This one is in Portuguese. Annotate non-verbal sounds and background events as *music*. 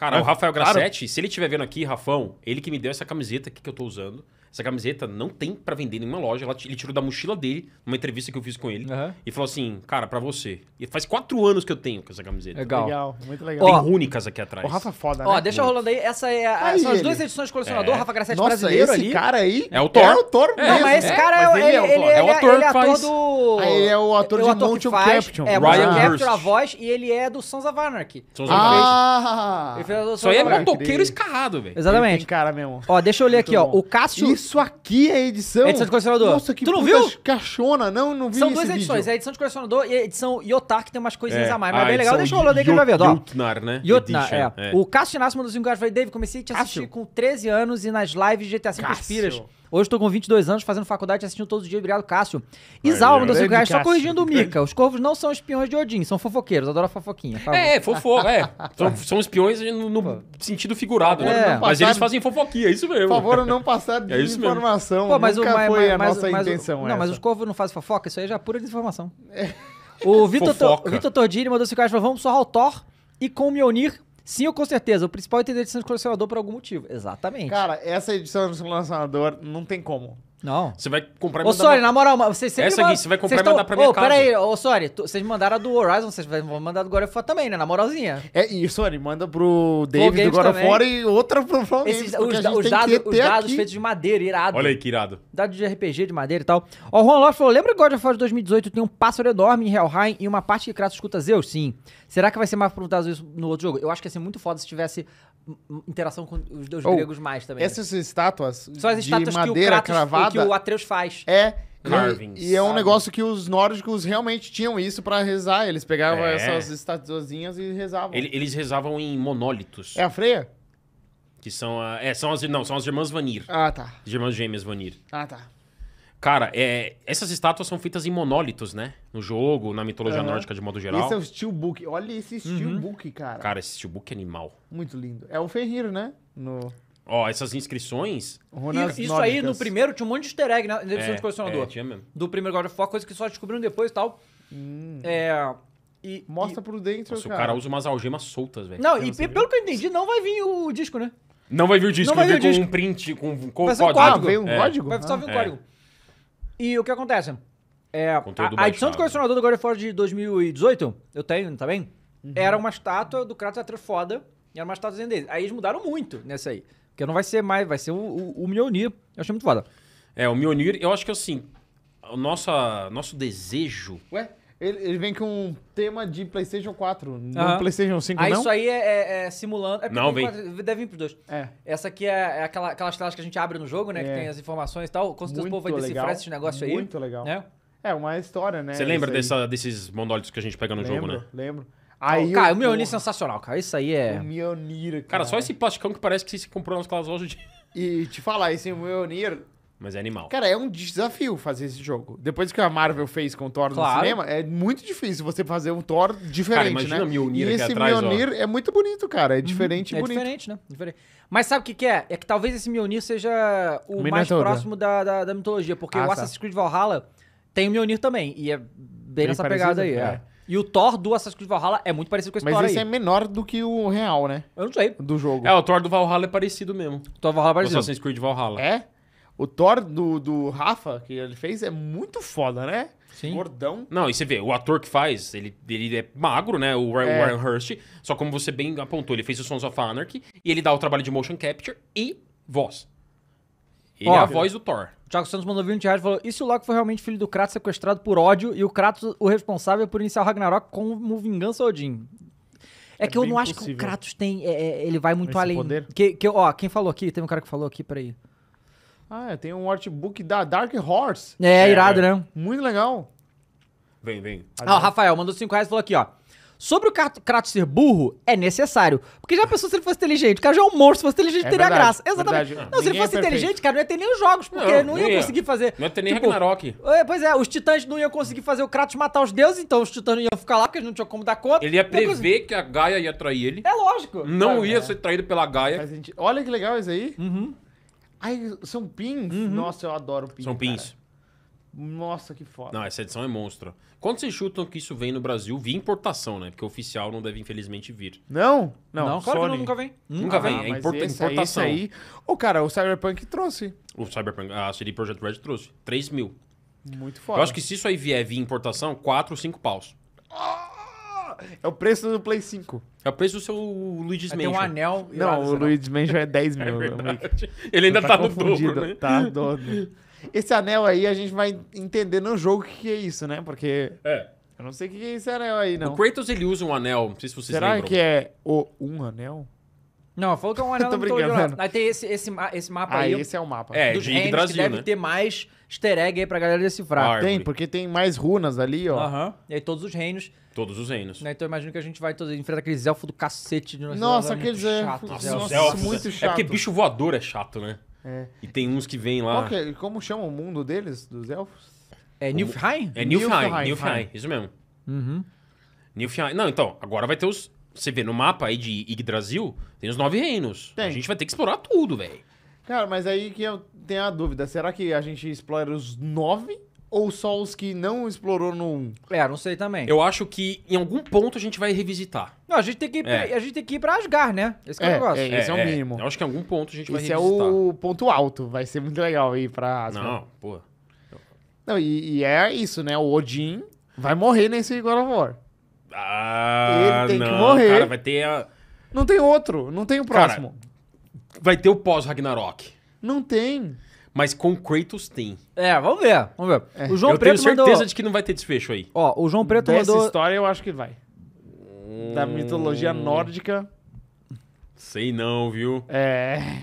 Cara, é, o Rafael Grassetti, claro. se ele estiver vendo aqui, Rafão, ele que me deu essa camiseta aqui que eu tô usando. Essa camiseta não tem para vender em nenhuma loja. Ele tirou da mochila dele, numa entrevista que eu fiz com ele, uhum. e falou assim: Cara, para você. E faz quatro anos que eu tenho com essa camiseta. Legal. legal muito legal. Tem únicas aqui atrás. O Rafa é foda, né? Ó, deixa rolando aí. Essa é a, aí são ele. as duas edições de colecionador, é. Rafa Grassetti Nossa, brasileiro esse ali. cara aí. É o Thor. É o Thor mesmo. Não, mas esse é. cara é, ele, ele, ele, é o é ator. Ele é ator do. Aí é o ator de Mountain Caption. É, Ryan Capture a voz e ele é do Sons of Anarchy. Sons of Anarchy. Ah! Isso aí é motoqueiro escarrado, velho. Exatamente. cara mesmo. Ó, deixa eu ler aqui, ó. O Cássio isso aqui é edição. É edição de colecionador. Nossa, que tu não viu? cachona. Não, não vi São duas edições. Vídeo. É a edição de colecionador e a é edição Yotar, que tem umas coisinhas é. a mais. Mas é bem legal. Deixa eu olhar daqui vai ver. Yotnar, né? Yotnar, é. é. O Cássio Inácio mandou 5 e Falei, Dave, comecei a te assistir com 13 anos e nas lives de GTA V Inspiras. Hoje estou com 22 anos, fazendo faculdade, assistindo todos os dias. Obrigado, Cássio. Isalma, mandou 5 reais, só corrigindo o Mica. *laughs* Os corvos não são espiões de Odin, são fofoqueiros. Adoro a fofoquinha. Favor. É, fofo, é. é. *laughs* São, são espiões no, no sentido figurado, né? é, né? Mas eles fazem fofoquia, é isso mesmo. Por favor, não passar de *laughs* é informação. Pô, mas Nunca o, mas, foi a mas, nossa mas, intenção. Não, mas os corvos não fazem fofoca, isso aí já é pura desinformação. É. O Vitor Tordini mandou 5 reais e falou: vamos só ao Thor e com o Mionir Sim, com certeza. O principal é entender a edição de colecionador por algum motivo. Exatamente. Cara, essa edição de colecionador não tem como. Não. Você vai comprar e mandar. Ô, Sori, na moral, vocês sempre. Essa aqui, você vai comprar e mandar pra minha ô, casa. Ô, peraí, ô, Sori, vocês mandaram a do Horizon, vocês vão mandar do God of War também, né? Na moralzinha. É isso, sorry, manda pro David do God of War e outra pro Flow Esses, os, os, os dados aqui. feitos de madeira, irado. Olha aí que irado. Dados de RPG de madeira e tal. Ó, o Juan Lopes falou: lembra que God of War de 2018 tem um pássaro enorme em Helheim e uma parte que Kratos escuta Zeus? Sim. Será que vai ser mais perguntado isso no outro jogo? Eu acho que ia ser muito foda se tivesse interação com os deus oh, gregos mais também. Né? Essas estátuas. São as estátuas de madeira que o Kratos, que o Atreus faz. É. Carvings, e, e é um sabe? negócio que os nórdicos realmente tinham isso para rezar. Eles pegavam é. essas estatuazinhas e rezavam. Ele, eles rezavam em monólitos. É a Freia? Que são, a, é, são as não, são as irmãs Vanir. Ah, tá. As irmãs gêmeas Vanir. Ah, tá. Cara, é, essas estátuas são feitas em monólitos, né? No jogo, na mitologia uhum. nórdica de modo geral. Esse é o steelbook. Olha esse uhum. steelbook, uhum. cara. Cara, esse steelbook é animal. Muito lindo. É o Ferrir, né? No... Ó, essas inscrições. isso nórdicas. aí, no primeiro, tinha um monte de easter egg na né, edição é, de colecionador. É, tinha mesmo. Do primeiro God of War, coisa que só descobriram depois e tal. Hum. É. E, Mostra e... por dentro, Nossa, cara. o cara usa umas algemas soltas, velho. Não, e pelo que eu entendi, não vai vir o disco, né? Não vai vir o disco, não vai vir, vai vir com disco. um print, com, código. vai código. Um código. Ah, vai, um é. código? Vai só vir um é. código. E o que acontece? É, a, a, edição de colecionador do God of War de 2018, eu tenho, tá bem? Uhum. Era uma estátua do Kratos Atreus foda era uma estátua dentro Aí eles mudaram muito nessa aí. Porque não vai ser mais, vai ser o, o, o Mjolnir. Eu achei muito foda. É, o Mjolnir, eu acho que assim, o nosso, nosso desejo... Ué? Ele, ele, vem com um tema de PlayStation 4, não PlayStation 5, não. Ah, não? Isso aí é, é, é simulando. É não, vem. Deve vir pros dois. É. Essa aqui é, é, aquela, aquelas telas que a gente abre no jogo, né? Que é. tem as informações e tal. Com certeza o povo vai legal. decifrar esse negócio aí. Muito legal. Né? É. uma história, né? Você lembra dessa, desses monólitos que a gente pega no lembro, jogo, né? Lembro. Aí cara, o, o é sensacional, cara. Isso aí é... O Mjolnir, cara. Cara, só esse plasticão que parece que você comprou nas lojas de... E te falar, esse Mjolnir... Mas é animal. Cara, é um desafio fazer esse jogo. Depois que a Marvel fez com o Thor claro. no cinema, é muito difícil você fazer um Thor diferente, cara, imagina né? Mjolnir e esse atrás, Mjolnir ó. é muito bonito, cara. É uhum. diferente uhum. e é bonito. É diferente, né? Diferente. Mas sabe o que, que, é? É que talvez esse Mjolnir seja o mais próximo da, da, da, mitologia, porque ah, o tá. Assassin's Creed Valhalla tem o Mjolnir também, e é bem, bem nessa parecido, pegada aí. É. é. E o Thor do Assassin's Creed Valhalla é muito parecido com esse Mas Thor esse aí. é menor do que o real, né? Eu não sei. Do jogo. É, o Thor do Valhalla é parecido mesmo. O Thor do Valhalla é O Assassin's Creed Valhalla. É? O Thor do, do Rafa, que ele fez, é muito foda, né? Sim. Gordão. Não, e você vê, o ator que faz, ele, ele é magro, né? O Ryan, É. Warren Hurst. Só como você bem apontou, ele fez o Sons of Anarchy e ele dá o trabalho de motion capture e voz. Ele Ó, é a voz do Thor. O Thiago Santos mandou 20 reais e falou: e se o Loki foi realmente filho do Kratos sequestrado por ódio e o Kratos o responsável por iniciar o Ragnarok como vingança Odin? É, é que eu não acho que o Kratos tem. É, é, ele vai muito Esse além. Poder? Que, que, ó, quem falou aqui? Tem um cara que falou aqui, peraí. Ah, é, tem um artbook da Dark Horse. É, é irado, né? Muito legal. Vem, vem. Ah, o Rafael mandou 5 reais e falou aqui, ó. Sobre o Kratos ser burro, é necessário. Porque já pensou se ele fosse inteligente? O cara já é um monstro, se fosse inteligente, é teria verdade, graça. Exatamente. Verdade. Não, se ele é fosse é inteligente, cara, não ia ter nem os jogos, porque não, não, ia, ia, é. conseguir fazer. Não ia ter nem tipo, Ragnarok. É, pois é, os titãs não iam conseguir fazer o Kratos matar os deuses, então os titãs não iam ficar lá, porque eles não tinham como dar conta. Ele ia prever que a Gaia ia trair ele. É lógico. Não é, ia ser traído pela Gaia. Olha que legal isso aí. Uhum. Ai, são pins? Uhum. Nossa, eu adoro pins. São pins. Cara. Nossa, que foda. Não, essa edição é monstro. Quando vocês chutam que isso vem no Brasil via importação, né? Porque oficial não deve, infelizmente, vir. Não? Não, não claro Sony. que não, nunca vem. Ah, nunca ah, vem, é import esse, importação. Aí, esse aí... O cara, o Cyberpunk trouxe. O Cyberpunk, a CD Projekt Red trouxe. 3 mil. Muito foda. Eu acho que se isso aí vier via importação, 4 ou 5 paus. Ah! é o preço do Play 5. É o preço do seu Luigi's Mansion. Tem um anel. não, o Man Mansion é 10 é mil. É Ele ainda tá, tá no dobro, né? Tá dobro. Esse anel aí a gente vai entender no jogo o que, que é isso, né? Porque... É. Eu não sei o que é esse anel aí, não. O Kratos, ele usa um anel, não sei se vocês Será lembram. Será que é o um anel? Não, falou que é um *laughs* anel mitologioso. Aí tem esse, esse, esse mapa ah, aí. esse é o mapa. É, dos Henrique Brasil, que deve né? ter mais easter egg aí pra galera decifrar. Tem, porque tem mais runas ali, ó. Aham. E aí todos os reinos. Todos os reinos. Né? Então eu imagino que a gente vai todos enfrentar aqueles elfos do cacete. De Nossa, aqueles é- chatos. Nossa, elfos. os elfos, muito é. É porque bicho voador é chato, né? É. E tem uns que vêm lá. Qual que é- Como chama o mundo deles, dos elfos? É Nilfheim? É Nilfheim, Nilfheim, Nilfheim, isso mesmo. Uhum. Nilfheim. Não, então, agora vai ter os você vê no mapa aí de Yggdrasil, tem os nove reinos. Tem. A gente vai ter que explorar tudo, velho. Cara, mas aí que eu tenho a dúvida. Será que a gente explora os nove ou só os que não explorou no É, não sei também. Eu acho que em algum ponto a gente vai revisitar. Não, a gente tem que ir, É. pra, a gente tem que ir pra né? Esse que é, o é, negócio. É, esse é o é, é. mínimo. Eu acho que em algum ponto a gente vai Esse é revisitar. o ponto alto. Vai ser muito legal ir pra Asgar. Não, pô. Não, e, e é isso, né? O Odin vai morrer nesse God of War. Ah, ele tem não, que morrer. Cara, vai ter a... Não tem outro, não tem o próximo. Cara, vai ter o pós-Ragnarok. Não tem. Mas com Kratos tem. É, vamos ver. Vamos ver. É. O João eu Preto tenho certeza mandou... de que não vai ter desfecho aí. Ó, o João Preto Dessa mandou... história eu acho que vai. Da hum. mitologia nórdica. Sei não, viu? É.